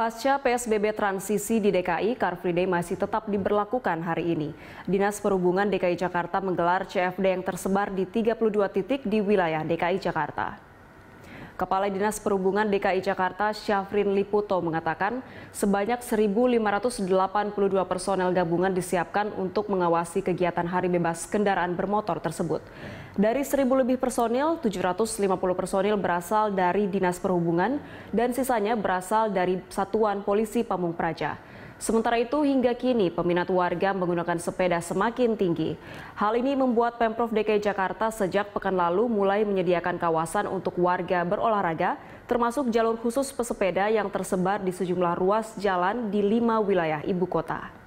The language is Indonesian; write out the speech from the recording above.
Pasca PSBB transisi di DKI, Car Free Day masih tetap diberlakukan hari ini. Dinas Perhubungan DKI Jakarta menggelar CFD yang tersebar di 32 titik di wilayah DKI Jakarta. Kepala Dinas Perhubungan DKI Jakarta Syafrin Liputo mengatakan sebanyak 1.582 personel gabungan disiapkan untuk mengawasi kegiatan hari bebas kendaraan bermotor tersebut. Dari 1.000 lebih personil, 750 personil berasal dari Dinas Perhubungan dan sisanya berasal dari Satuan Polisi Pamung Praja. Sementara itu hingga kini peminat warga menggunakan sepeda semakin tinggi. Hal ini membuat Pemprov DKI Jakarta sejak pekan lalu mulai menyediakan kawasan untuk warga berolahraga termasuk jalur khusus pesepeda yang tersebar di sejumlah ruas jalan di lima wilayah ibu kota.